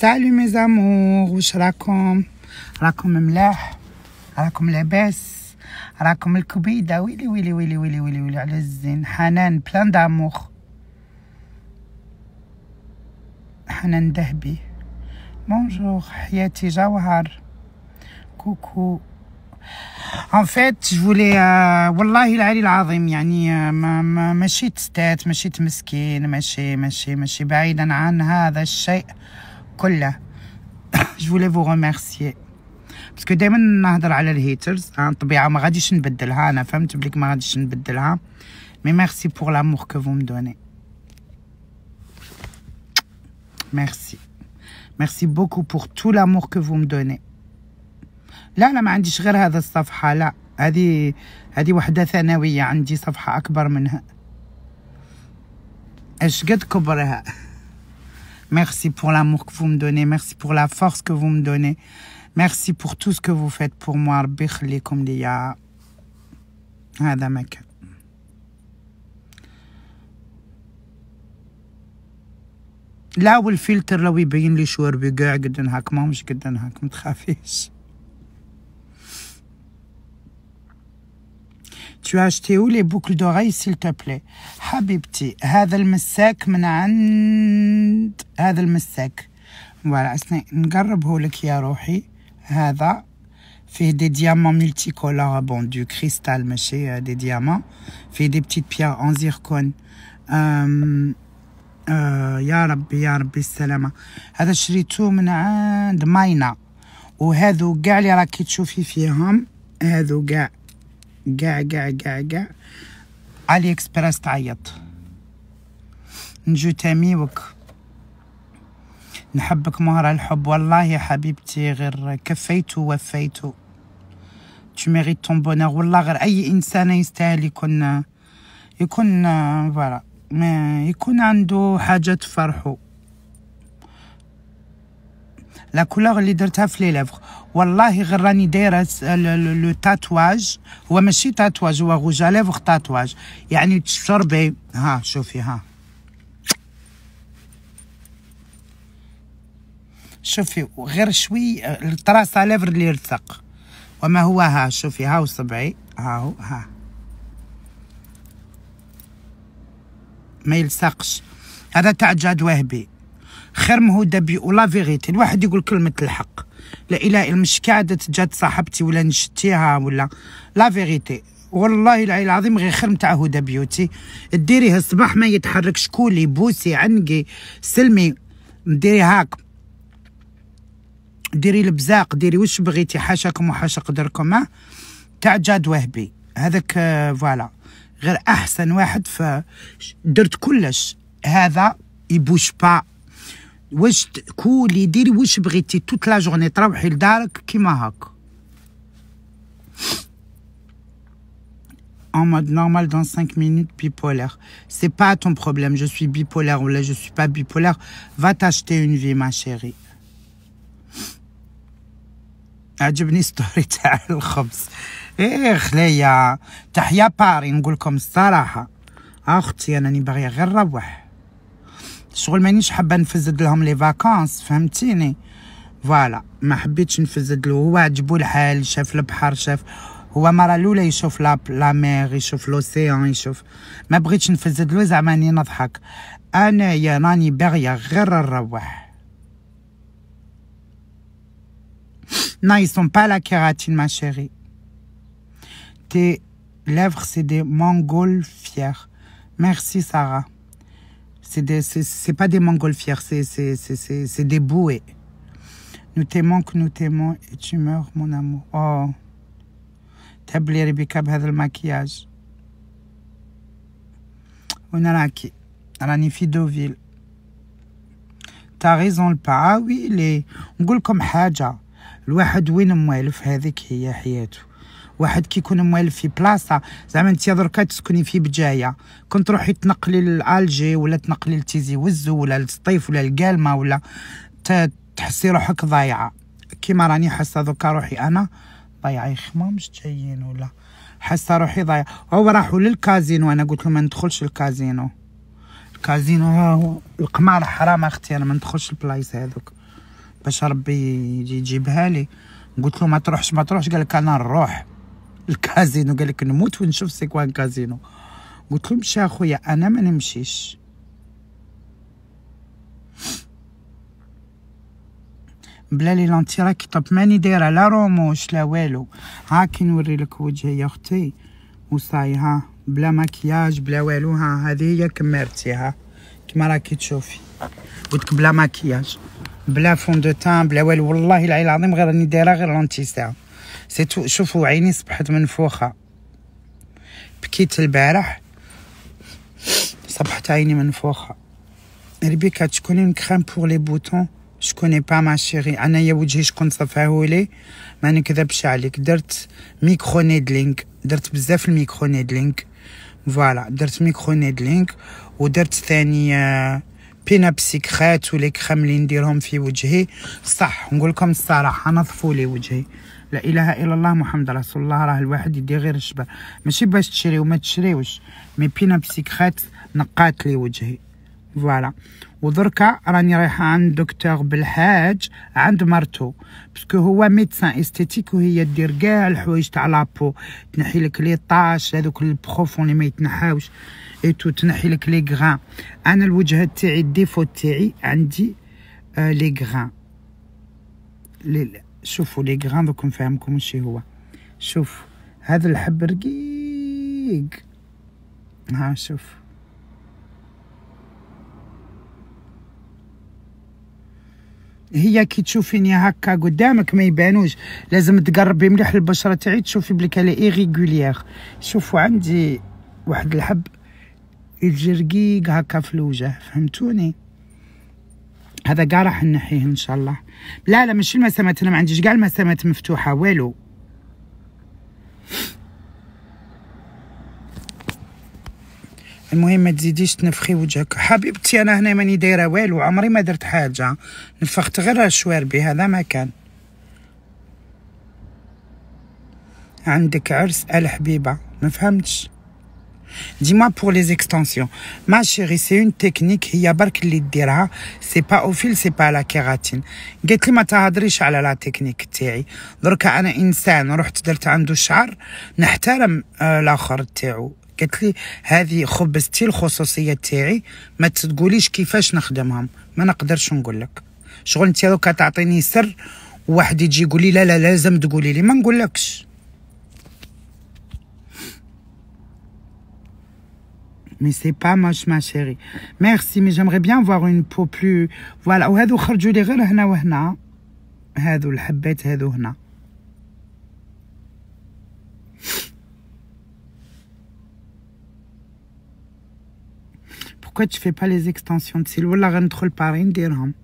سالو مي زامور واش راكم راكم ملاح راكم لاباس راكم الكبيده ويلي ويلي ويلي ويلي ويلي, ويلي على الزين حنان بلان دامور حنان ذهبي بونجور حياتي جوهر كوكو ان فيت جولي والله العلي العظيم يعني ما ما ماشي تستات ماشي تمسكين ماشي ماشي ماشي بعيدا عن هذا الشيء كله جو فولي فو غوميرسيي باسكو دائما نهضر على الهيترز عن الطبيعه ما غاديش نبدلها انا فهمت بليك ما غاديش نبدلها مي ميرسي بوغ لامور كو فو مدوني ميرسي ميرسي بوكو بوغ تو لامور كو فو مدوني لا لا ما عنديش غير هذا الصفحه لا هذه هذه وحده ثانويه عندي صفحه اكبر منها اش قد كبرها Merci pour l'amour que vous me donnez. Merci pour la force que vous me donnez. Merci pour tout ce que vous faites pour moi. Tu as acheté où les boucles d'oreilles, s'il te plaît حبيبتي هذا المساك من عند هذا المساك فوالا نقربه لك يا روحي هذا فيه دي ديامون ملتي كولور بون دو كريستال ماشي دي ديامون فيه دي بتيت بيير اون زيركون يا ربي يا ربي السلامه هذا شريته من عند ماينا وهذو كاع اللي راكي تشوفي فيهم هذو كاع كاع كاع كاع كاع علي اكسبريس تعيط نجو تاميوك نحبك مهرة الحب والله يا حبيبتي غير كفيت ووفيت تو ميريت طون بونور والله غير اي انسان يستاهل يكون يكون فوالا ما يكون عنده حاجه تفرحو لا كولور اللي درتها في لي ليفغ والله غير راني دايره لو تاتواج هو ماشي تاتواج هو غوج ليفغ تاتواج يعني تشربي ها شوفي ها شوفي غير شوي الطراسه آه، ليفر اللي يلصق وما هو ها شوفي ها وصبعي ها هو ها ما يلصقش هذا تاع جاد وهبي خير مهودة بي ولا فيغيتي الواحد يقول كلمة الحق لا اله الا مش كادت جات صاحبتي ولا نشتيها ولا لا فيغيتي والله العلي العظيم غير خير نتاع هدى بيوتي ديريه الصباح ما يتحركش كولي بوسي عنقي سلمي ديري هاك ديري البزاق ديري واش بغيتي حاشاكم وحاشا قدركم تاع جاد وهبي هذاك فوالا غير احسن واحد ف درت كلش هذا يبوش با واش كولي ديري واش بغيتي توت لا جورني تروحي لدارك كيما هاك en mode normal dans 5 minutes bipolaire. C'est pas ton problème. Je suis bipolaire ou là, je suis pas bipolaire. Va t'acheter une vie, ma chérie. عجبني ستوري تاع الخبز ايه خليا تحيا باري نقولكم الصراحه اختي انا باغيه غير نروح شغل مانيش حابه نفزد لهم لي فاكونس فهمتيني فوالا ما حبيتش نفزد له هو عجبو الحال شاف البحر شاف هو مرة الاولى يشوف لا لا مير يشوف لوسيان يشوف ما بغيتش نفزد له زعما راني نضحك انايا راني باغيه غير نروح نايسون با لا كيراتين ما شيري تي chérie. سي دي مونغول des mongols fiers. Ce n'est pas des montgolfières, c'est des bouées. Nous t'aimons que nous t'aimons et tu meurs, mon amour. Oh, tablier et bicab, c'est le maquillage. On a qui À la Nifidoville. Tu as raison, le pas. oui, les. On comme Haja. Le Wahadouin, moi, il fait des kiyahiyatou. واحد كيكون موالف في بلاصه زعما انت دركا تسكني في بجايه كنت تروحي تنقلي لالجي ولا تنقلي لتيزي وزو ولا لسطيف ولا لكالما ولا تحسي روحك ضايعه كيما راني حاسه دوكا روحي انا ضايعه يخمام مش جايين ولا حاسه روحي ضايعه هو راحوا للكازينو انا قلت لهم ما ندخلش الكازينو الكازينو هو القمار حرام اختي انا ما ندخلش البلايص هذوك باش ربي يجيبها لي قلت له ما تروحش ما تروحش قال لك انا نروح الكازينو قال لك نموت ونشوف سيكوان كازينو قلت له مشى اخويا انا ما نمشيش بلا لي لانتي راكي طب ماني دايره لا روموش لا والو ها كي نوري لك وجهي يا اختي وصاي ها بلا مكياج بلا والو ها هذه هي كمارتي ها كما راكي تشوفي قلت بلا مكياج بلا فون دو تان بلا والو والله العظيم غير راني دايره غير ساعه سيتو شوفوا عيني صبحت منفوخه بكيت البارح صبحت عيني منفوخه ريبيكا تكوني اون كريم بور لي بوتون شكوني با ما شيري انايا وجهي شكون صفاهولي ما نكذبش عليك درت ميكرو نيدلينك درت بزاف الميكرو نيدلينك فوالا درت ميكرو نيدلينك ودرت ثاني بيناب سيكريت ولي كريم اللي نديرهم في وجهي صح نقولكم الصراحه نظفوا لي وجهي لا اله الا الله محمد رسول الله راه الواحد يدي غير الشبر ماشي باش تشري وما تشريوش مي بينا بسيكريت نقات لي وجهي فوالا ودركا راني رايحه عند دكتور بالحاج عند مرتو باسكو هو ميدسان استيتيك وهي دير كاع الحوايج تاع لابو تنحي لك لي طاش هذوك البروفون اللي ما يتنحاوش اي تو تنحي لك لي غران انا الوجهه تاعي الديفو تاعي عندي آه لي غران شوفوا لي غران دوك نفهمكم شي هو شوف هذا الحب رقيق ها شوف هي كي تشوفيني هكا قدامك ما يبانوش لازم تقربي مليح البشره تاعي تشوفي بلي كالي ايغيغولير شوفوا عندي واحد الحب يجي رقيق هكا في الوجه فهمتوني هذا قاع راح نحيه ان شاء الله لا لا مش المسامات انا ما عنديش قاع المسامات مفتوحه والو المهم ما تزيديش تنفخي وجهك حبيبتي انا هنا ماني دايره والو عمري ما درت حاجه نفخت غير شواربي هذا ما كان عندك عرس الحبيبه ما فهمتش Dis-moi pour les extensions. Ma chérie, c'est une technique هي برك اللي ديرها سي با او فيل سي با لا كيراتين. قالت لي ما تهضريش على لا تكنيك تاعي. دركا انا انسان رحت درت عنده الشعر نحترم الاخر تاعو. قالت لي هذه خبزتي الخصوصيه تاعي ما تقوليش كيفاش نخدمهم ما نقدرش نقول لك شغل انت دوكا تعطيني سر وواحد يجي يقول لي لا لا لازم تقولي لي ما نقولكش mais c'est pas moche ma chérie merci mais j'aimerais bien avoir une peau plus voilà وهذو خرجوا لي غير là وهنا هذو الحبات هذو هنا pourquoi tu fais pas les extensions de cils والله غندخل باري نديرهم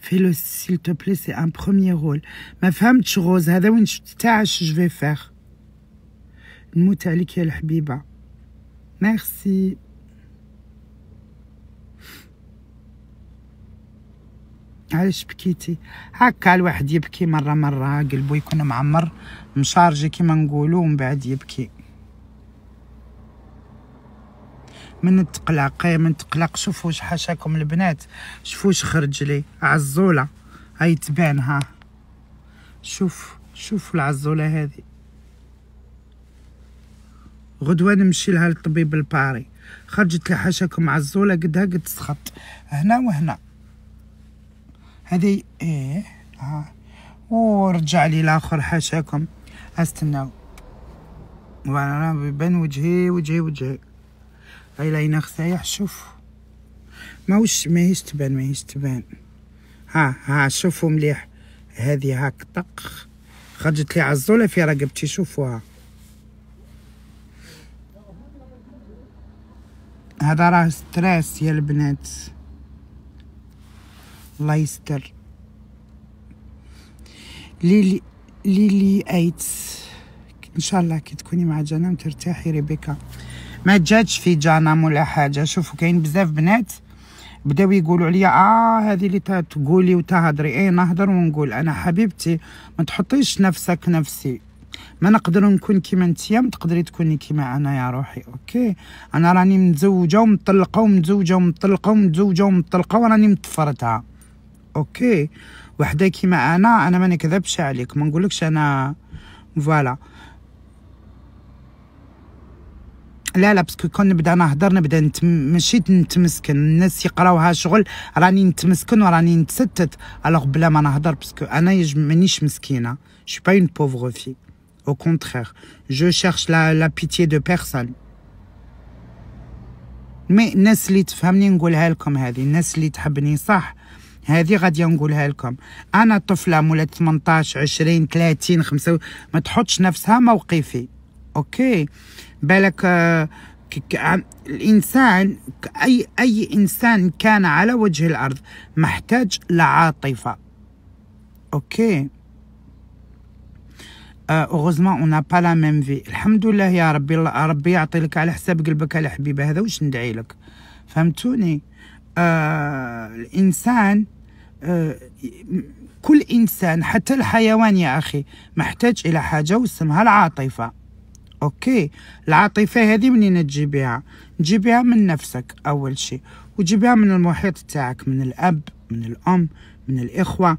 Fais-le s'il te plaît, c'est un premier rôle. Ma femme, tu rose, je vais faire. نموت عليك يا الحبيبه ميرسي علاش بكيتي هكا الواحد يبكي مره مره قلبو يكون معمر مشارجي كيما نقولو ومن بعد يبكي من تقلق من تقلق شوفوا حاشاكم البنات شوفوا خرج لي عزوله هاي تبان شوف شوف العزوله هذه غدوه نمشي لها للطبيب الباري خرجت لحاشاكم معزوله قدها قد سخط هنا وهنا هذه ايه ها ورجع لي الاخر حاشاكم استناو وانا بين وجهي وجهي وجهي هاي لاينا خسايح شوف ما وش ماهيش تبان ماهيش تبان ها ها شوفوا مليح هذه هاك طق خرجت لي عزوله في رقبتي شوفوها هذا راه ستريس يا البنات الله يستر ليلي ليلي ايتس ان شاء الله كي تكوني مع جنى ترتاحي ريبيكا ما جاتش في جنى ولا حاجه شوفوا كاين بزاف بنات بداو يقولوا عليا اه هذه اللي تقولي وتهضري ايه نهضر ونقول انا حبيبتي ما تحطيش نفسك نفسي ما نقدر نكون كيما نتيا تقدري تكوني كيما انا يا روحي اوكي انا راني متزوجه ومطلقه ومتزوجه ومطلقه ومتزوجه ومطلقه وراني متفرتها اوكي وحده كيما انا انا ما نكذبش عليك ما نقولكش انا فوالا لا لا باسكو كون نبدا نهضر نبدا نتم... ماشي نتمسكن الناس يقراوها شغل راني نتمسكن وراني نتستت الوغ بلا ما نهضر باسكو انا مانيش مسكينه شو با اون بوفغ في Au contraire, je cherche la, la pitié de personne. Mais الناس اللي تفهمني نقولها لكم هذه الناس اللي تحبني صح هذه غادي نقولها لكم انا طفله مولات 18 20 30 5 ما تحطش نفسها موقفي اوكي بالك آه، آه، الانسان اي اي انسان كان على وجه الارض محتاج لعاطفه اوكي اوغوزمون آه، اون با لا ميم في الحمد لله يا ربي الله ربي يعطي لك على حساب قلبك على حبيبه هذا واش ندعي لك فهمتوني آه الانسان آه كل انسان حتى الحيوان يا اخي محتاج الى حاجه واسمها العاطفه اوكي العاطفه هذه منين تجيبيها تجيبيها من نفسك اول شيء وتجيبيها من المحيط تاعك من الاب من الام من الاخوه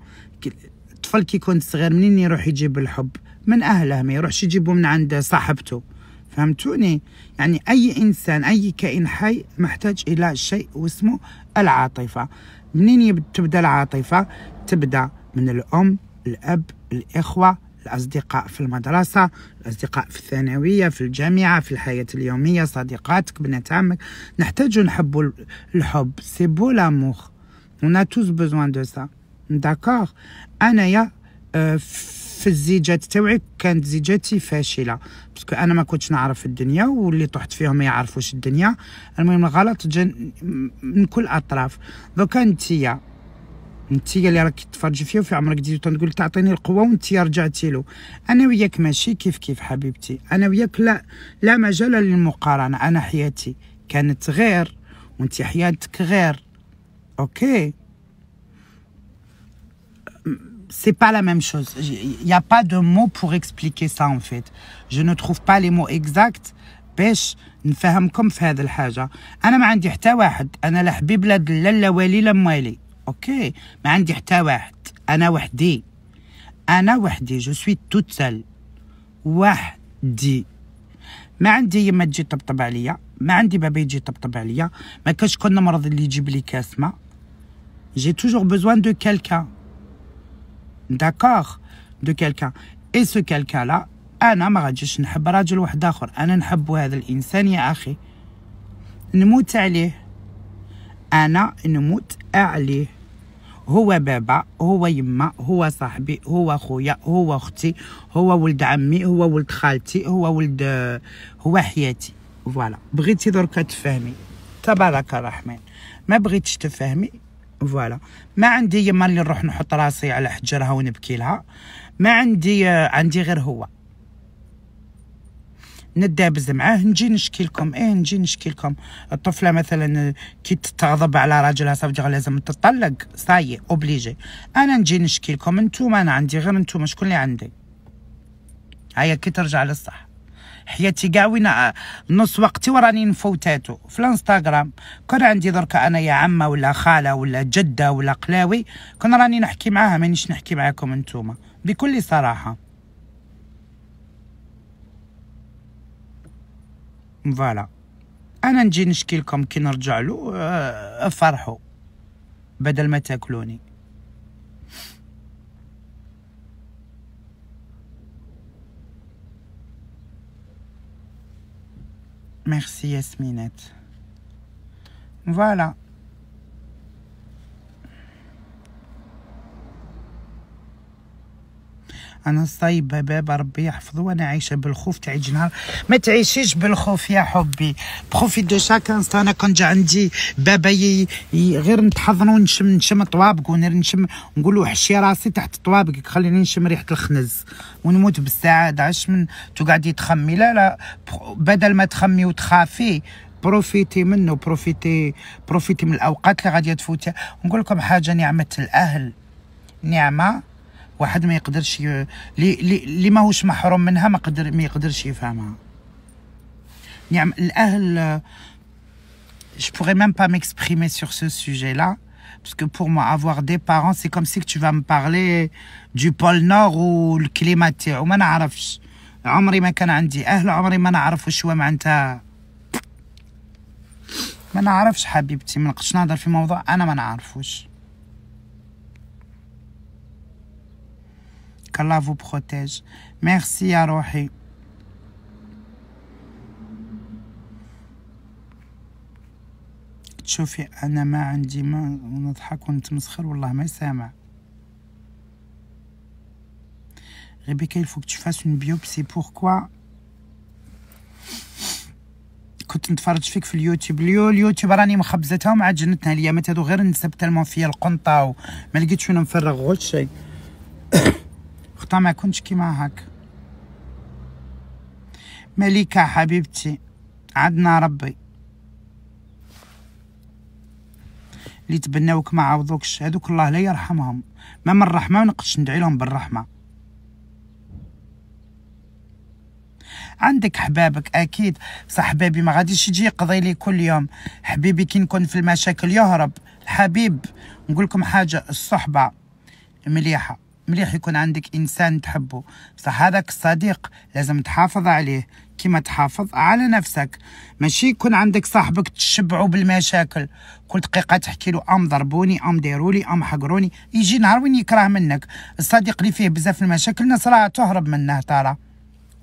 الطفل كي يكون صغير منين يروح يجيب الحب من أهله ما يروحش يجيبه من عند صاحبته فهمتوني يعني أي إنسان أي كائن حي محتاج إلى شيء واسمه العاطفة منين تبدأ العاطفة تبدأ من الأم الأب الإخوة الأصدقاء في المدرسة الأصدقاء في الثانوية في الجامعة في الحياة اليومية صديقاتك بنات عمك نحتاج نحب الحب سي بو لاموغ on ا tous بوزوان دو سا d'accord أنايا آه، في الزيجات تاوعي كانت زيجاتي فاشله باسكو انا ما كنتش نعرف الدنيا واللي طحت فيهم ما يعرفوش الدنيا المهم الغلط جا من كل الاطراف دوكا نتيا نتيا اللي راكي تفرجي فيه وفي عمرك ديتو تقول تعطيني القوه وانتيا رجعتي له انا وياك ماشي كيف كيف حبيبتي انا وياك لا لا مجال للمقارنه انا حياتي كانت غير وانتي حياتك غير اوكي c'est pas la même chose. Il n'y a pas de mots pour expliquer ça en fait. Je ne trouve pas les mots exacts باش نفهمكم في هذه الحاجة أنا ما عندي حتى واحد أنا لا حبيب لا دلال لا والي لا موالي أوكي ما عندي حتى واحد أنا وحدي أنا وحدي جو سوي توت سال وحدي ما عندي يما تجي طبطب عليا ما عندي بابا يجي طبطب عليا ما كاش كون مرض اللي يجيب لي كاس ما جي توجور بوزوان دو كالكان d'accord de quelqu'un et ce quelqu'un là انا ما غاديش نحب راجل واحد اخر انا نحب هذا الانسان يا اخي نموت عليه انا نموت عليه هو بابا هو يما هو صاحبي هو خويا هو اختي هو ولد عمي هو ولد خالتي هو ولد هو حياتي فوالا بغيتي دركا تفهمي تبارك الرحمن ما بغيتش تفهمي فوالا ما عندي يما اللي نروح نحط راسي على حجرها ونبكي لها ما عندي عندي غير هو ندابز معاه نجي نشكي لكم ايه نجي نشكي لكم الطفله مثلا كي تتغضب على راجلها صافي لازم تطلق صاي اوبليجي انا نجي نشكي لكم انتم انا عندي غير انتم شكون اللي عندي هيا كي ترجع للصح حياتي كاع وين نص وقتي وراني نفوتاتو في الانستغرام كون عندي دركا انا يا عمه ولا خاله ولا جده ولا قلاوي كون راني نحكي معاها مانيش نحكي معاكم انتوما بكل صراحه فوالا انا نجي نشكي لكم كي نرجع له آه، افرحوا بدل ما تاكلوني Merci Esminette. Voilà, انا صايبه بابا ربي يحفظه وانا عايشه بالخوف تاع جنار ما تعيشيش بالخوف يا حبي بخوفي دو شاك انستا انا كنت جا عندي بابا ي... ي... غير نتحضن ونشم نشم طوابق ونشم نقول حشي راسي تحت طوابقك خليني نشم ريحه الخنز ونموت بالسعاده عش من تقعدي تخمي لا لا بدل ما تخمي وتخافي بروفيتي منه بروفيتي بروفيتي من الاوقات اللي غادي تفوتها نقول لكم حاجه نعمه الاهل نعمه واحد ما يقدرش ي... لي لي, لي ماهوش محروم منها ما قدر ما يقدرش يفهمها نعم الاهل je pourrais même pas m'exprimer sur ce sujet-là parce que pour moi avoir des parents c'est comme si que tu vas me parler du pôle nord ou le climat ou ma نعرفش عمري ما كان عندي اهل عمري ما نعرف واش هو معناتها ما نعرفش حبيبتي ما نقدرش نهضر في موضوع انا ما نعرفوش qu'Allah vous protège. Merci à Rohi. تشوفي انا ما عندي ما نضحك ونتمسخر والله ما سامع Rebecca il فوق que tu fasses une biopsie كنت نتفرج فيك في اليوتيوب اليو اليوتيوب راني مخبزتها ومع جنتنا اليامات هادو غير نسب تالمون فيا القنطه وما لقيتش وين نفرغ غير شيء القطع ما كنتش كيما هاك مليكة حبيبتي عندنا ربي اللي تبناوك ما عوضوكش هذوك الله لا يرحمهم ما من الرحمه ما نقدش ندعي لهم بالرحمه عندك حبابك اكيد بصح حبابي ما غاديش يجي يقضي لي كل يوم حبيبي كي نكون في المشاكل يهرب الحبيب نقول لكم حاجه الصحبه مليحه مليح يكون عندك انسان تحبه بصح هذاك الصديق لازم تحافظ عليه كما تحافظ على نفسك ماشي يكون عندك صاحبك تشبعوا بالمشاكل كل دقيقه تحكي له ام ضربوني ام ديرولي ام حقروني يجي نهار وين يكره منك الصديق اللي فيه بزاف المشاكل الناس راه تهرب منه ترى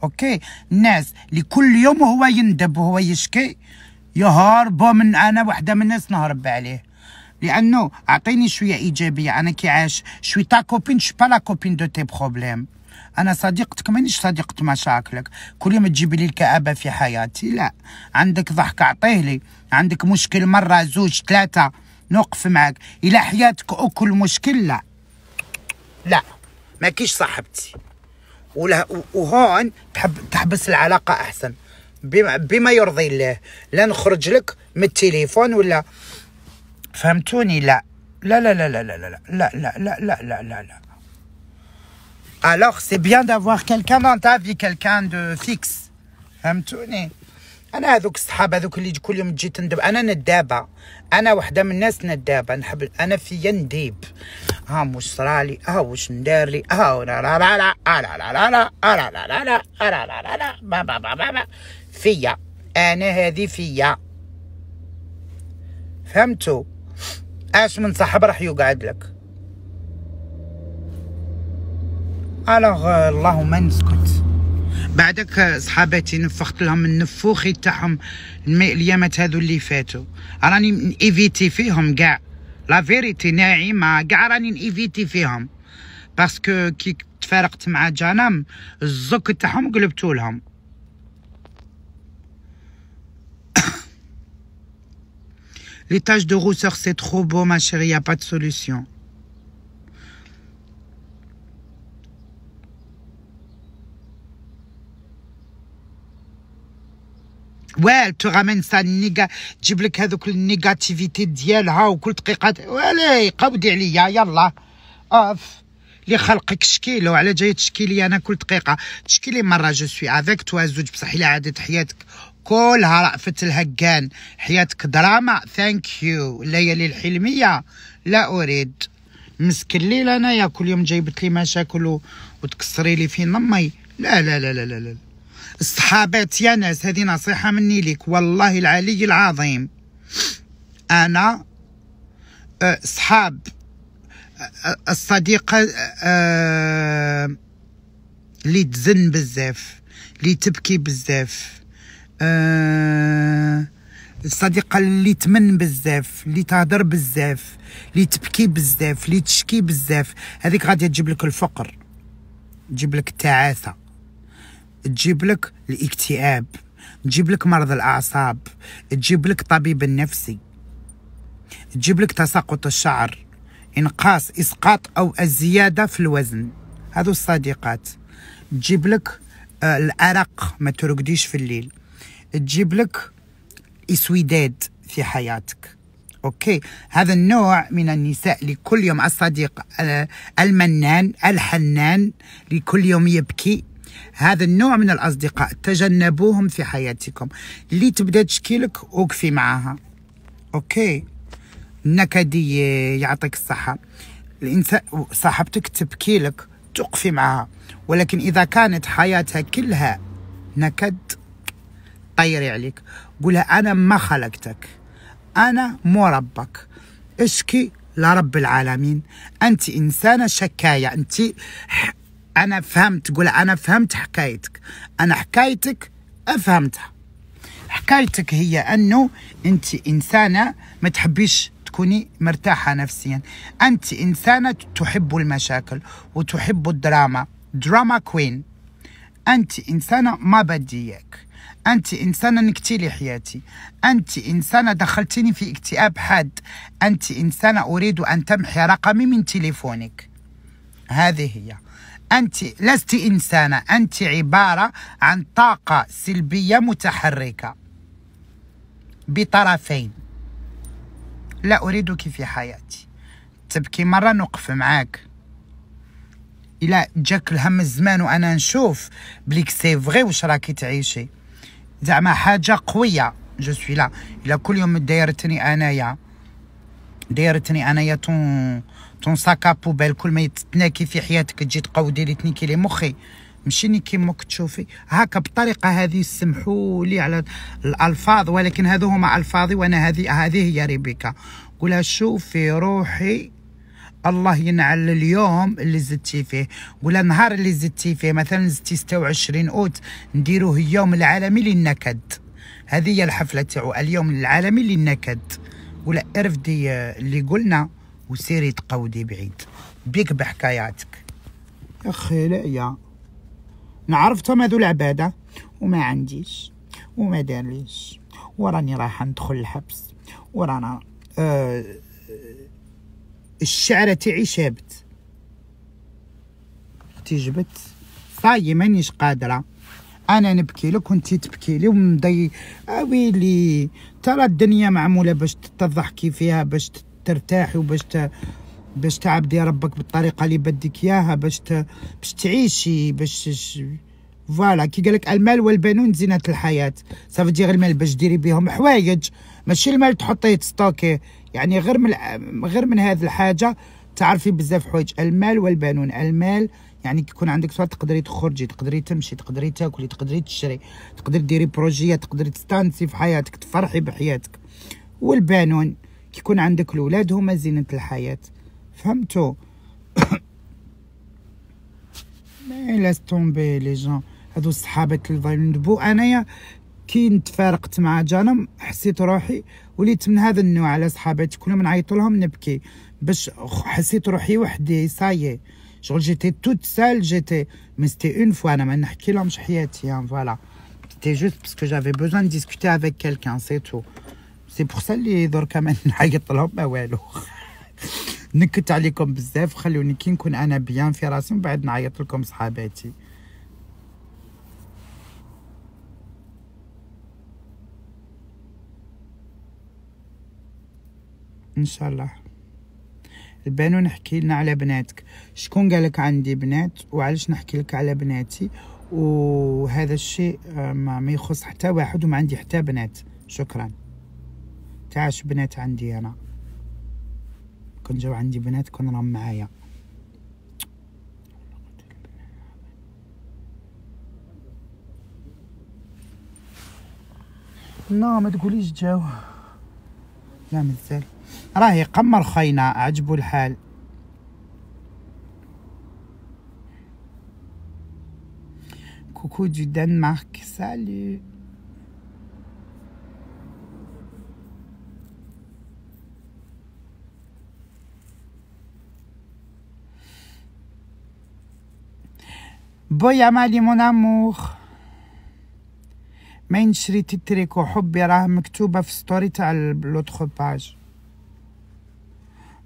اوكي الناس اللي كل يوم هو يندب وهو يشكي يهربوا من انا وحده من الناس نهرب عليه لانه اعطيني شويه ايجابيه انا كي عاش شوي تا كوبين شو با لا كوبين دو تي بروبليم انا صديقتك مانيش صديقه مشاكلك كل يوم تجيب لي الكآبه في حياتي لا عندك ضحك اعطيه لي عندك مشكل مره زوج ثلاثه نوقف معك الى حياتك اكل مشكل لا لا ما كيش صاحبتي وهون تحب تحبس العلاقه احسن بما, بما يرضي الله لا نخرج لك من التليفون ولا فهمتوني لا لا لا لا لا لا لا لا لا لا لا لا لا لا alors c'est bien d'avoir quelqu'un dans ta vie quelqu'un de fixe فهمتوني انا هذوك الصحاب هذوك اللي كل يوم تجي تندب انا ندابه انا وحده من الناس ندابه نحب انا فيا نديب ها مش صرالي ها واش ندير لي ها لا لا لا لا لا لا لا لا لا لا لا لا لا لا لا لا با با با با فيا انا هذه فيا فهمتوا اش من صاحب راح يقعد لك الوغ اللهم نسكت بعدك صحاباتي نفخت لهم النفوخي تاعهم اليامات هذو اللي فاتوا راني نيفيتي فيهم كاع لا فيريتي ناعمه كاع راني نيفيتي فيهم باسكو كي تفارقت مع جانام الزك تاعهم قلبتو لهم Les taches de rousseur, c'est trop beau, ma chérie, il n'y a pas de solution. Ouais, elle te ramène sa néga... تجيب لك هذوك النيجاتيفيتي ديالها وكل دقيقة ولا قودي عليا يلا اوف لي خلقك شكيله على جاي تشكيلي انا كل دقيقه تشكيلي مره جو سوي افيك توا زوج بصح الى عادت حياتك كلها رأفت الهجان حياتك دراما ثانك يو الليالي الحلمية لا أريد مسك الليل أنايا كل يوم جايبت لي مشاكل وتكسري لي في نمي لا لا لا لا لا, لا. الصحابات يا ناس هذه نصيحة مني لك والله العلي العظيم أنا أه، صحاب أه، الصديقة أه، اللي تزن بزاف اللي تبكي بزاف الصديقه آه، اللي تمن بزاف اللي تهضر بزاف اللي تبكي بزاف اللي تشكي بزاف هذيك غادي تجيب لك الفقر تجيب لك التعاسه تجيب لك الاكتئاب تجيب لك مرض الاعصاب تجيب لك طبيب النفسي تجيب لك تساقط الشعر انقاص اسقاط او الزياده في الوزن هذو الصديقات تجيب لك آه، الارق ما ترقديش في الليل تجيب لك اسوداد في حياتك اوكي هذا النوع من النساء لكل يوم الصديق آه، المنان الحنان لكل يوم يبكي هذا النوع من الاصدقاء تجنبوهم في حياتكم اللي تبدا تشكيلك وقفي معاها اوكي النكديه يعطيك الصحه الانسان صاحبتك تبكي لك تقفي معها ولكن اذا كانت حياتها كلها نكد طيري عليك قولها أنا ما خلقتك أنا مو ربك اشكي لرب العالمين أنت إنسانة شكاية أنت أنا فهمت قول أنا فهمت حكايتك أنا حكايتك أفهمتها حكايتك هي أنه أنت إنسانة ما تحبيش تكوني مرتاحة نفسيا أنت إنسانة تحب المشاكل وتحب الدراما دراما كوين أنت إنسانة ما بديك أنت إنسانة نكتي حياتي أنت إنسانة دخلتني في اكتئاب حاد أنت إنسانة أريد أن تمحي رقمي من تليفونك هذه هي أنت لست إنسانة أنت عبارة عن طاقة سلبية متحركة بطرفين لا أريدك في حياتي تبكي مرة نقف معاك إلا جاك الهم الزمان وأنا نشوف بليك سي فغي واش راكي تعيشي زعما حاجه قويه جو سوي لا الا كل يوم دايرتني انايا دايرتني انايا تون تون ساكا بوبيل كل ما يتناكي في حياتك تجي تقودي لي تنيكي لي مخي مشيني ني كيمك تشوفي هكا بالطريقه هذه سمحوا لي على الالفاظ ولكن هذو هما الفاظي وانا هذه هذه هي ريبيكا قولها شوفي روحي الله ينعل اليوم اللي زدتي فيه ولا النهار اللي زدتي فيه مثلا زدتي 26 اوت نديروه اليوم العالمي للنكد هذه هي الحفله تاعو اليوم العالمي للنكد ولا ارفدي آه، اللي قلنا وسيري تقودي بعيد بيك بحكاياتك يا اخي لا يا نعرفتهم هذو العباده وما عنديش وما دارليش وراني رايحه ندخل الحبس ورانا آه الشعره تاعي شابت اختي جبت صاي مانيش قادره انا نبكي لك وانت تبكي لي ومضي اويلي ترى الدنيا معموله باش تضحكي فيها باش ترتاحي وباش ت... باش تعبدي ربك بالطريقه اللي بدك اياها باش ت... باش تعيشي باش فوالا كي قالك المال والبنون زينه الحياه صافي دير المال باش ديري بهم حوايج ماشي المال تحطيه تستوكي يعني غير من غير من هذه الحاجه تعرفي بزاف حوايج المال والبنون المال يعني يكون عندك سؤال تقدري تخرجي تقدري تمشي تقدري تاكلي تقدري تشري تقدري ديري بروجيات تقدري تستانسي في حياتك تفرحي بحياتك والبنون كيكون عندك الولاد هما زينة الحياة فهمتوا مي لاس لي جون هادو صحابة دبو انايا كي تفارقت مع جانم حسيت روحي وليت من هذا النوع على صحاباتي كلهم نعيط لهم نبكي باش حسيت روحي وحدي سايي شغل جيتي توت سال جيتي مي سيتي اون فوا انا ما نحكي لهمش حياتي يعني فوالا سيتي جوست باسكو جافي بوزوان ديسكوتي افيك كالكان سي تو سي بوغ سا لي دركا ما نعيط لهم ما والو نكت عليكم بزاف خلوني كي نكون انا بيان في راسي من بعد نعيط لكم صحاباتي ان شاء الله البانو نحكي لنا على بناتك شكون قالك عندي بنات وعلاش نحكي لك على بناتي وهذا الشيء آه، ما ما يخص حتى واحد وما عندي حتى بنات شكرا تعاش بنات عندي انا كون جاو عندي بنات كون راهم معايا لا ما تقوليش جاو لا مازال راهي قمر خينا عجبو الحال كوكو دو دنمارك سالو بويا مالي مون امور مين شريتي تريكو حبي راه مكتوبه في ستوري تاع لوتر باج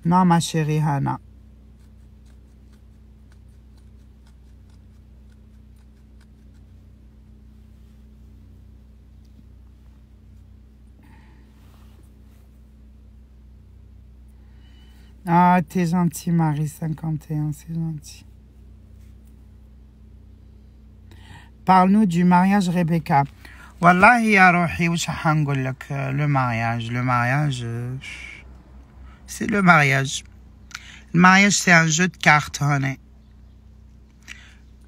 Non, ma chérie Hannah. Ah, t'es gentil, Marie 51, c'est gentil. Parle-nous du mariage, Rebecca. Wallahi, ya Rohi, le mariage. Le mariage. Euh, c'est le mariage. Le mariage, c'est un jeu de cartes, هنا.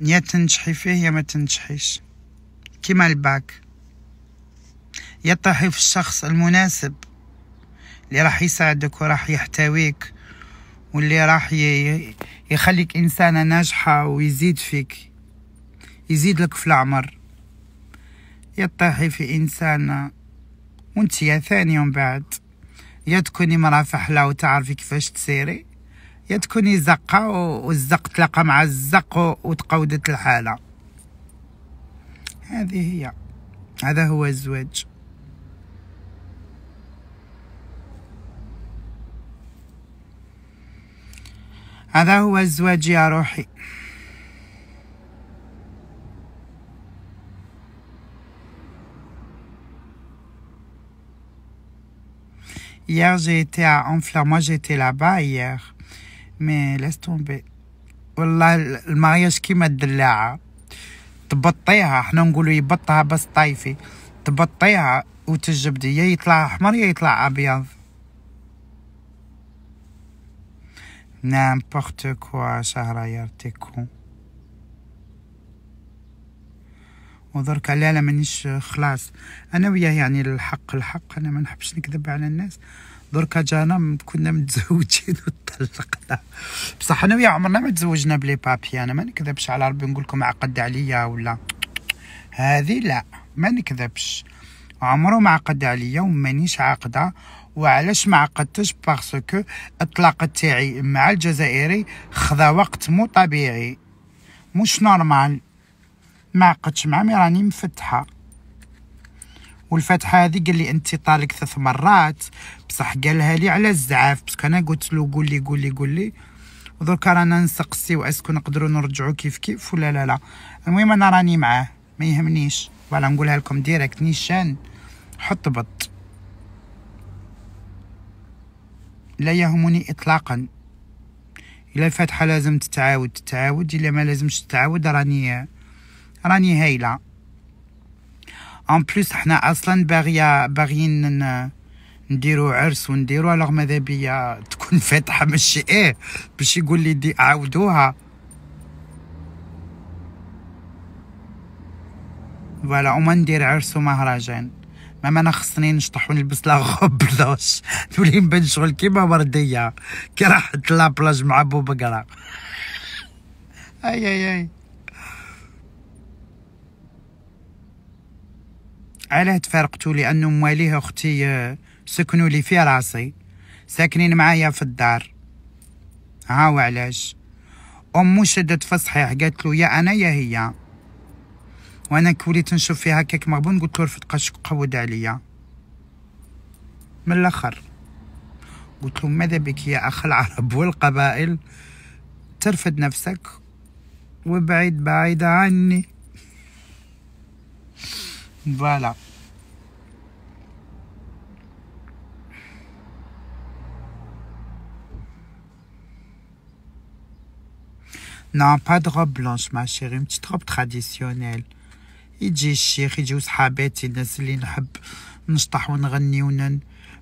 يا تنجحي فيه يا ما تنجحيش. كيما الباك. يطرحي في الشخص المناسب اللي راح يساعدك وراح يحتويك واللي راح يخليك إنسانة ناجحة ويزيد فيك يزيد لك في العمر يطيحي في إنسانة وانت يا ثاني يوم بعد يا تكوني مرا فحله وتعرفي كيفاش تسيري يا تكوني زقه والزق تلاقى مع الزق وتقودت الحاله هذه هي هذا هو الزواج هذا هو الزواج يا روحي Hier, j'ai été à Honfleur. Moi, j'étais là-bas hier. Mais laisse tomber. والله المارياج كيما الدلاعة تبطيها احنا نقولوا يبطها بس طايفي تبطيها وتجبد يا يطلع احمر يا يطلع ابيض نامبورت كوا شهريار تيكون ودرك لا انا مانيش خلاص انا وياه يعني الحق الحق انا ما نحبش نكذب على الناس درك جانا كنا متزوجين وطلقنا بصح انا وياه عمرنا ما تزوجنا بلي بابي انا ما نكذبش على ربي نقول لكم عقد عليا ولا هذه لا ما نكذبش عمره ما عقد عليا ومانيش عاقده وعلاش ما عقدتش باسكو الطلاق تاعي مع الجزائري خذا وقت مو طبيعي مش نورمال ما عقدتش معاه مي راني مفتحه والفتحه هذه قال لي انت طالق ثلاث مرات بصح قالها لي على الزعاف باسكو انا قلت له قول لي قول لي قول لي ودركا رانا نسقسي واسكو نقدروا نرجعوا كيف كيف ولا لا لا المهم انا راني معاه ما يهمنيش فوالا نقولها لكم ديريكت نيشان حط بط لا يهمني اطلاقا الا الفتحه لازم تتعاود تتعاود الا ما لازمش تتعاود راني راني هايله ان بلوس حنا اصلا باغيه باغيين نديرو عرس ونديرو الوغ ماذا بيا تكون فاتحه ماشي ايه باش يقول لي دي عاودوها فوالا وما ندير عرس ومهرجان ما ما خصني نشطح ونلبس لا غوب بلوش تولي نبان شغل كيما ورديه كي راحت لابلاج مع بو بقره اي اي اي علاه تفارقتو لانه مواليه اختي آه، سكنوا لي في راسي ساكنين معايا في الدار هاو علاش امو شدت في الصحيح قالت له يا انا يا هي وانا كوليت نشوف فيها كيك مغبون قلت له رفض قاش قود عليا من الاخر قلت له ماذا بك يا اخ العرب والقبائل ترفد نفسك وبعيد بعيد عني Voilà. Non, pas de robe blanche, ma chérie, une petite robe traditionnelle. يجي الشيخ يجيو صحاباتي الناس اللي نحب نشطح ونغني ونن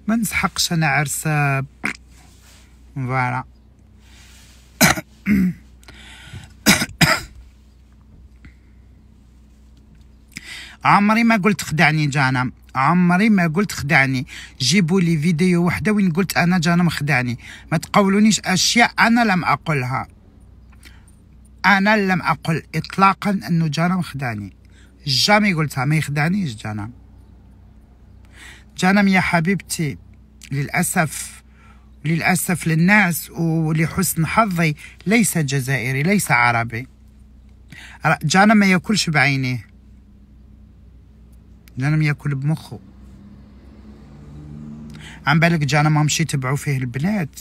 ما نسحقش انا عرسه فوالا عمري ما قلت خدعني جانا عمري ما قلت خدعني جيبوا لي فيديو وحده وين قلت انا جانا مخدعني ما تقولونيش اشياء انا لم اقلها انا لم اقل اطلاقا انه جانا مخدعني جامي قلتها ما يخدعنيش جانا جانم يا حبيبتي للاسف للاسف للناس ولحسن حظي ليس جزائري ليس عربي جانم ما ياكلش بعينيه اللي ياكل بمخه عم بالك جانا ما مشي تبعو فيه البنات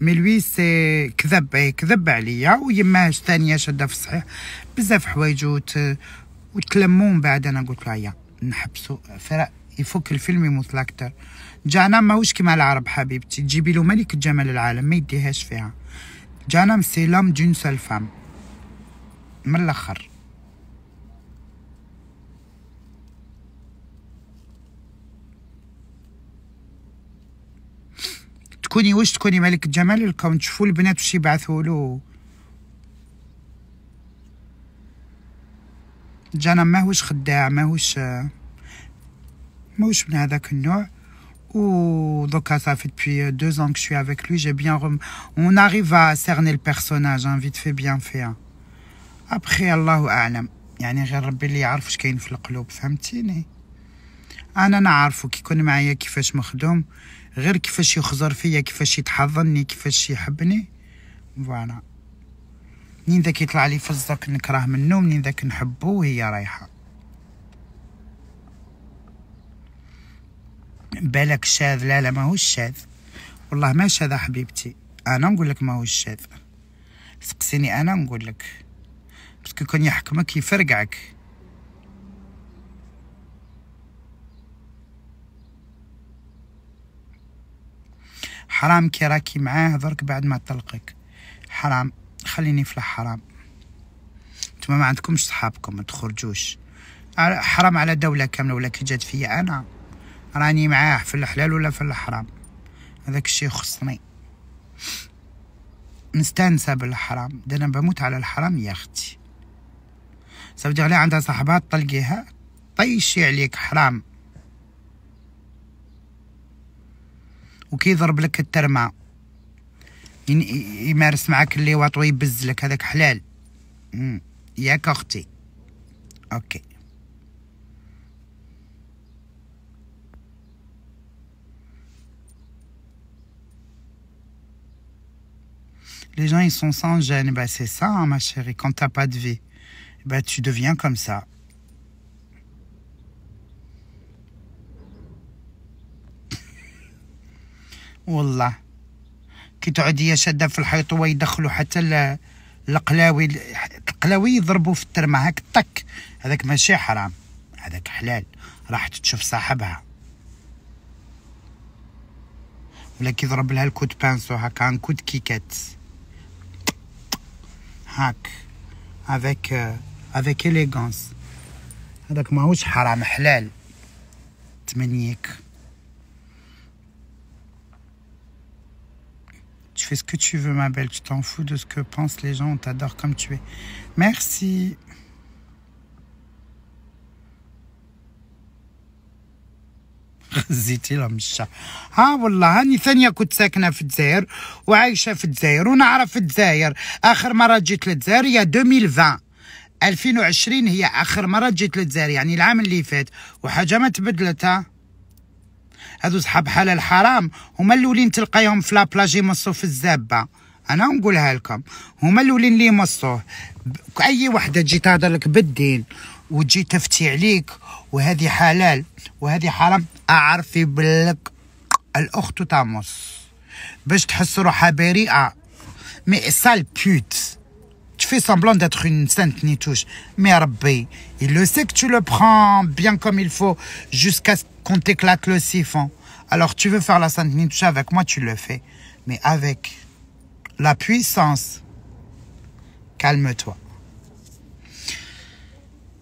مي لوي سي كذب إيه، كذب عليا ويما ثانية شادة في الصحيح بزاف حوايج وت... من بعد انا قلت له هيا نحبسو فرق يفك الفيلم يموت لاكتر جانا ماهوش كيما العرب حبيبتي تجيبي له ملك جمال العالم ما يديهاش فيها جانا سي لام دون سول فام من الاخر تكوني واش تكوني ملك جمال الكون تشوفوا البنات واش يبعثوا له جانا ماهوش خداع ماهوش ماهوش من هذاك النوع و دوكا صافي دبي دو زون كو que افيك لوي جي بيان رم... اون rem... on arrive ان فيت في بيان hein, vite ابخي الله اعلم يعني غير ربي اللي يعرف واش كاين في القلوب فهمتيني انا نعرفو كي يكون معايا كيفاش مخدوم غير كيفاش يخزر فيا كيفاش يتحضني كيفاش يحبني فوالا منين ذاك يطلع لي فزك نكره منه منين ذاك نحبو وهي رايحه بالك شاذ لا لا ماهوش شاذ والله ما شاذ حبيبتي انا نقول لك ماهوش شاذ سقسيني انا نقول لك باسكو كون يحكمك يفرقعك حرام كي راكي معاه درك بعد ما طلقك حرام خليني في الحرام نتوما ما عندكمش صحابكم ما تخرجوش حرام على دولة كاملة ولا كي جات فيا أنا راني معاه في الحلال ولا في الحرام هذاك الشي يخصني مستانسة بالحرام دانا بموت على الحرام يا أختي صافي عليها عندها صاحبات طلقيها طيشي عليك حرام وكيضرب لك الترمعه يمارس معاك اللواط ويبزلك هذاك حلال ياك اختي اوكي Les gens, ils sont sans gêne. Bah, c'est ça, hein, ma chérie. Quand t'as pas de vie, bah, tu deviens comme ça. والله كي تعود هي شادة في الحيط ويدخلوا حتى القلاوي القلاوي يضربوا في الترمة هاك طك هذاك ماشي حرام هذاك حلال راح تشوف صاحبها ولا كي يضرب لها الكود بانسو هكا كود كيكات هاك افيك افيك اليغونس هذاك ماهوش حرام حلال تمنيك Tu fais ce que tu veux, ma belle. Tu t'en fous de ce que pensent les gens. On t'adore comme tu es. Merci. خزيتي لهم الشا ها والله هاني ثانيه كنت ساكنه في الجزائر وعايشه في الجزائر ونعرف في الجزائر اخر مره جيت للجزائر هي 2020 2020 هي اخر مره جيت للجزائر يعني العام اللي فات وحاجه ما تبدلت ها هادو صحاب حلال حرام هما الاولين تلقايهم في لابلاج يمصو في الزابه انا نقولها لكم هما الاولين اللي يمصوه اي وحده تجي تهضر لك بالدين وتجي تفتي عليك وهذه حلال وهذه حرام اعرفي بلك الاخت تمص باش تحس روحها بريئه مي سال بيوت tu fais semblant d'être une sainte مي Mais Rabbi, il le sait que tu le prends bien comme il faut jusqu'à ce qu'on t'éclate le siphon. Alors tu veux faire la Sainte Nitouche avec moi, tu le fais. Mais avec la puissance, calme-toi.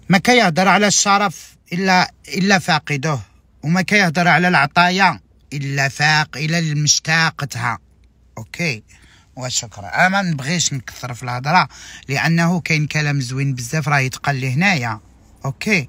ما كيهضر على الشرف إلا إلا فاقده وما كيهضر على العطايا إلا فاق إلا المشتاقتها أوكي وشكرا انا ما نبغيش نكثر في الهضره لانه كاين كلام زوين بزاف راه يتقال لي هنايا اوكي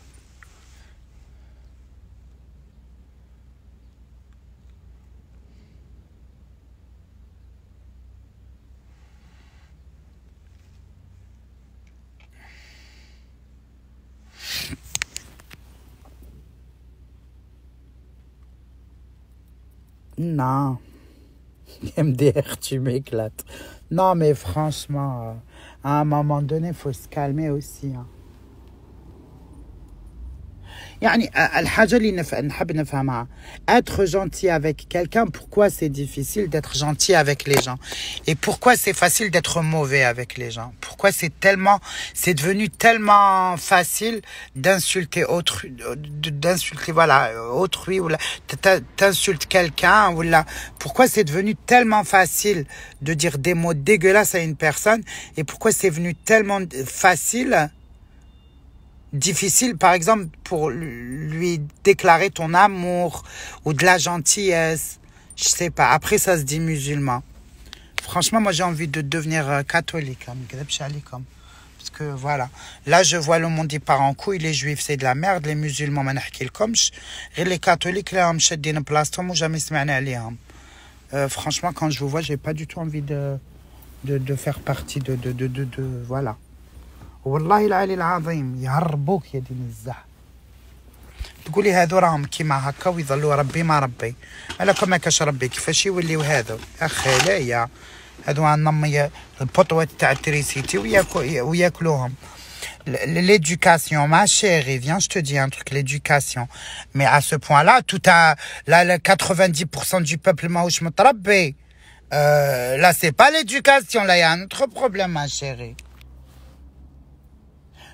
Non. MDR, tu m'éclates. Non, mais franchement, euh, à un moment donné, il faut se calmer aussi. Hein être gentil avec quelqu'un pourquoi c'est difficile d'être gentil avec les gens et pourquoi c'est facile d'être mauvais avec les gens pourquoi c'est tellement c'est devenu tellement facile d'insulter autrui d'insulter voilà autrui ou t'insultes quelqu'un ou là pourquoi c'est devenu tellement facile de dire des mots dégueulasses à une personne et pourquoi c'est devenu tellement facile difficile, par exemple, pour lui déclarer ton amour ou de la gentillesse. Je sais pas. Après, ça se dit musulman. Franchement, moi, j'ai envie de devenir euh, catholique. Hein. parce que voilà. Là, je vois le monde, il part en couille. Les juifs, c'est de la merde. Les musulmans, Et les catholiques, là, hein. euh, franchement, quand je vous vois, j'ai pas du tout envie de, de, faire partie de, de, de voilà. والله العلي العظيم يهربوك يا دين الزح تقولي هذو راهم كيما هكا ويظلوا ربي ما ربي على ما كاش ربي كيفاش يوليو هذو اخي لايا هذو مي البطوات تاع التريسيتي وياكل وياكلوهم l'éducation, ma chérie, viens, je te dis un truc, l'éducation. Mais à ce point-là, tout à, là, le 90% du peuple maouche me euh, là, c'est pas l'éducation, là, il y a un autre problème, ma chérie.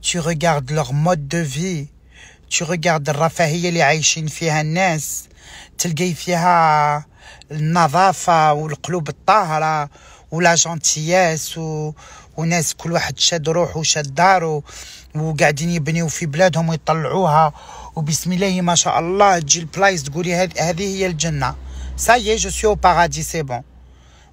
tu regardes leur mode de vie tu regardes الرفاهية اللي عايشين فيها الناس تلقاي فيها النظافة والقلوب الطاهرة ولا جونتياس و... وناس كل واحد شاد روحه شاد دارو وقاعدين يبنيو في بلادهم ويطلعوها وبسم الله ما شاء الله تجي البلايص تقولي هذه هي الجنة سايي جو سيو باغادي سي بون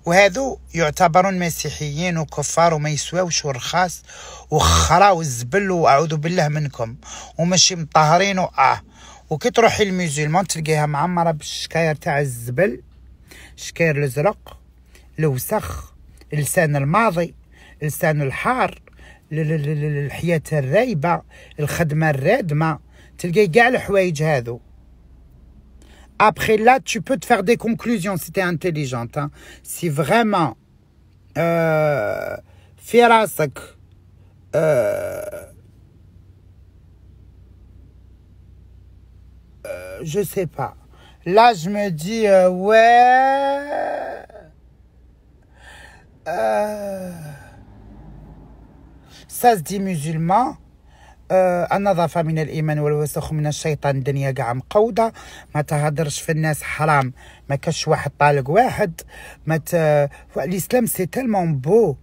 وهذو يعتبرون مسيحيين وكفار وما يسواوش ورخاص وخرا والزبل واعوذ بالله منكم وماشي مطهرين واه وكي تروحي الميزولمون تلقيها معمره بالشكاير تاع الزبل شكاير الازرق الوسخ لسان الماضي لسان الحار الحياه الرايبه الخدمه الرادمه تلقاي كاع الحوايج هذو Après là, tu peux te faire des conclusions si tu es intelligente. Hein. Si vraiment, euh, euh, euh, je sais pas. Là, je me dis, euh, ouais. ça se dit musulman, آه النظافة من الإيمان والوسخ من الشيطان الدنيا كاع مقودة ما تهدرش في الناس حرام ما كاش واحد طالق واحد ما ت... آه، الإسلام سي تالمون بو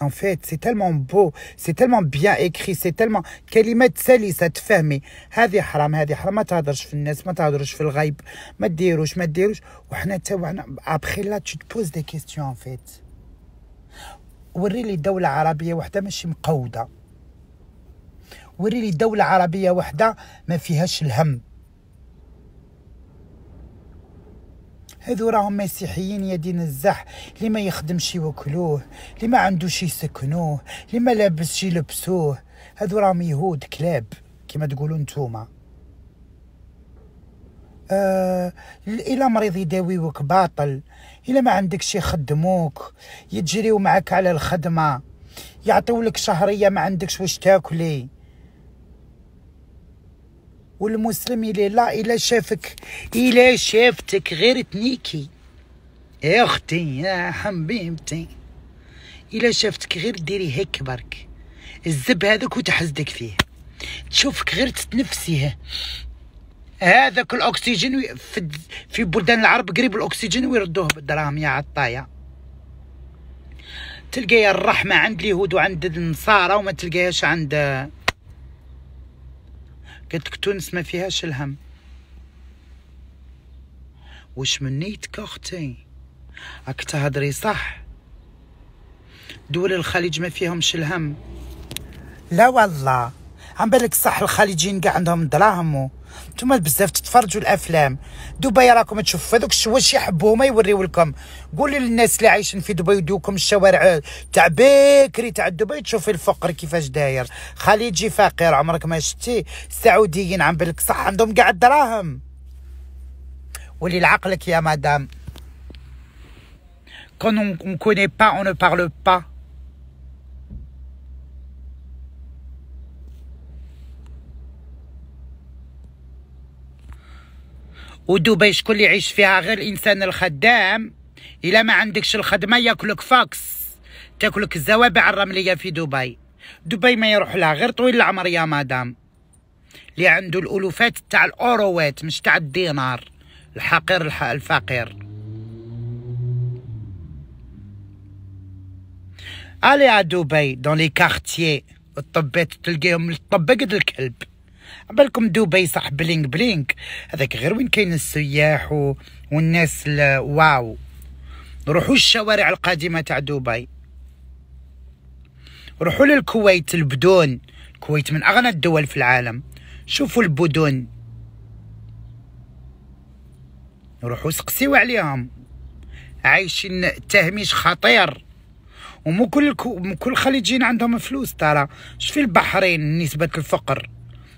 En fait, c'est tellement beau, c'est tellement bien écrit, c'est tellement كلمات سلسة تفهمي هذه حرام هذه حرام ما تهدرش في الناس ما تهدرش في الغيب ما ديروش ما ديروش وحنا تا وحنا ابخي لا tu بوز دي كيستيون فيت. وريلي دولة عربية وحدة ماشي مقودة وري لي دولة عربية واحدة ما فيهاش الهم هذو راهم مسيحيين يا دين الزح لما ما يخدمش يوكلوه لما ما عندوش يسكنوه لما ما لابسش يلبسوه هذو راهم يهود كلاب كما تقولوا نتوما آه الا مريض يداويوك باطل الا ما عندكش يخدموك يتجريو معك على الخدمه يعطيولك شهريه ما عندكش واش تاكلي والمسلم اللي لا الا شافك الا شافتك غير تنيكي يا اختي يا حبيبتي الا شافتك غير ديري هيك برك الزب هذاك وتحزدك فيه تشوفك غير تتنفسيه هذاك الاكسجين في, في بلدان العرب قريب الاكسجين ويردوه بالدراهم يا عطايا تلقى الرحمه عند اليهود وعند النصارى وما تلقاهاش عند قالت لك تونس ما فيهاش الهم واش منيت اختي راك تهضري صح دول الخليج ما فيهمش الهم لا والله عم بالك صح الخليجيين كاع عندهم الدراهم و نتوما بزاف تتفرجوا الافلام دبي راكم تشوفوا هذوك الشواش يحبوا ما يوريو لكم قولوا للناس اللي عايشين في دبي ودوكم الشوارع تاع بكري تاع دبي تشوفي الفقر كيفاش داير خليجي فقير عمرك ما شتي السعوديين عم بالك صح عندهم كاع الدراهم ولي لعقلك يا مدام كون نكوني با connaît pas, on ne ودبي شكون اللي يعيش فيها غير الانسان الخدام الا ما عندكش الخدمه ياكلك فاكس تاكلك الزوابع الرمليه في دبي دبي ما يروح لها غير طويل العمر يا مدام اللي عنده الالوفات تاع الاوروات مش تاع الدينار الحقير الفقير الي ا دبي دون لي كارتيي الطبات تلقيهم الطبه قد الكلب عبالكم دبي صح بلينك بلينك هذاك غير وين كاين السياح و... والناس ل... واو روحوا الشوارع القديمه تاع دبي روحوا للكويت البدون الكويت من اغنى الدول في العالم شوفوا البدون روحوا سقسيو عليهم عايشين تهميش خطير ومو كل مو كل الخليجيين عندهم فلوس ترى شوفي البحرين نسبه الفقر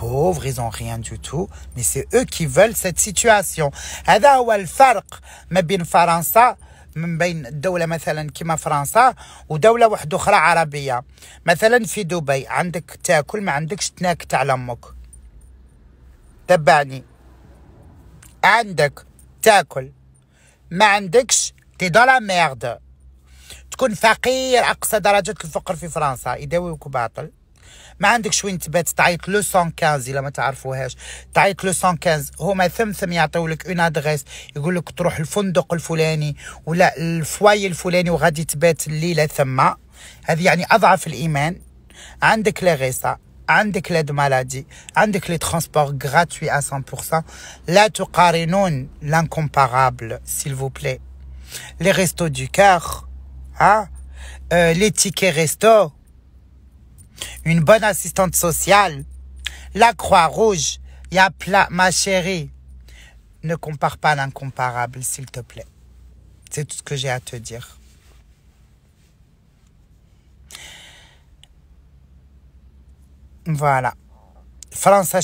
pauvres, ils ont rien du tout, mais c'est eux qui veulent cette situation. هذا هو الفرق ما بين فرنسا من بين دولة مثلا كما فرنسا ودولة واحدة أخرى عربية مثلا في دبي عندك تاكل ما عندكش تناك تاع أمك تبعني عندك تاكل ما عندكش تي دو لا تكون فقير أقصى درجة الفقر في فرنسا يداويوك باطل ما عندكش وين تبات تعيط لو 115 الا ما تعرفوهاش تعيط لو 115 هما ثمثم يعطيولك اون ادريس يقول لك تروح الفندق الفلاني ولا الفواي الفلاني وغادي تبات الليله ثم هذه يعني اضعف الايمان عندك لي غيسا عندك لاد مالادي عندك لي ترونسبور غراتوي 100% لا تقارنون لانكومبارابل سيل فو بلي لي ريستو دو كار ها لي تيكي ريستو une bonne assistante sociale, la Croix-Rouge, y Yapla, ma chérie, ne compare pas l'incomparable, s'il te plaît. C'est tout ce que j'ai à te dire. Voilà. فرنسا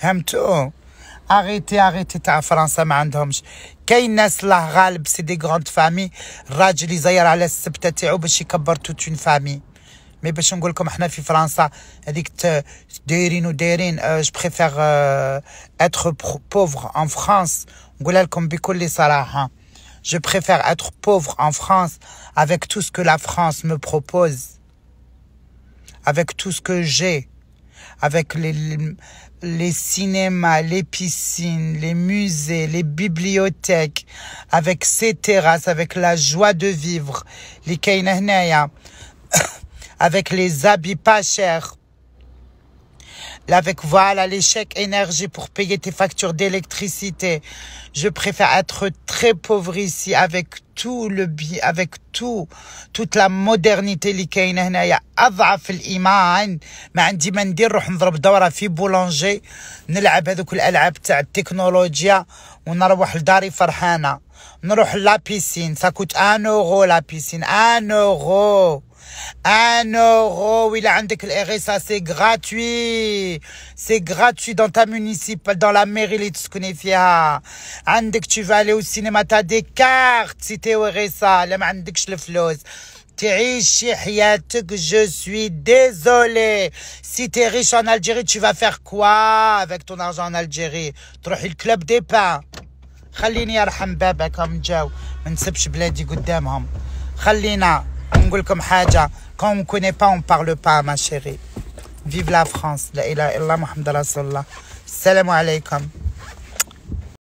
Femme tout. Arrêtez, arrêtez, t'as, la galb, c'est des grandes familles. Raj, les aïrs, à toute une famille. Mais, être pauvre en France. Je préfère être pauvre en France avec tout ce que la France me propose. Avec tout ce que j'ai avec les, les cinémas, les piscines, les musées, les bibliothèques, avec ces terrasses, avec la joie de vivre, les avec les habits pas chers, avec voilà l'échec énergie pour payer tes factures d'électricité. Je préfère être très pauvre ici avec tout le avec tout toute la modernité اللي كاينه هنايا اضعف الايمان ما عندي ما ندير نروح نضرب دوره في بولانجي نلعب هذوك الالعاب تاع التكنولوجيا ونروح لداري فرحانه نروح coûte la piscine, un euro, oui, là, c'est gratuit. C'est gratuit dans ta municipale, dans la mairie, les تسكني que tu vas aller au cinéma, t'as des cartes si es au RSA. Là, عندكش Je suis désolé. Si tu es riche en Algérie, tu vas faire quoi avec ton argent en Algérie Tu le club des pains. خليني ارحم جاو je بلادي قدامهم خلينا comme Haja, quand on ne connaît pas, on ne parle pas, ma chérie. Vive la France. La ilaha illallah, Salam alaikum.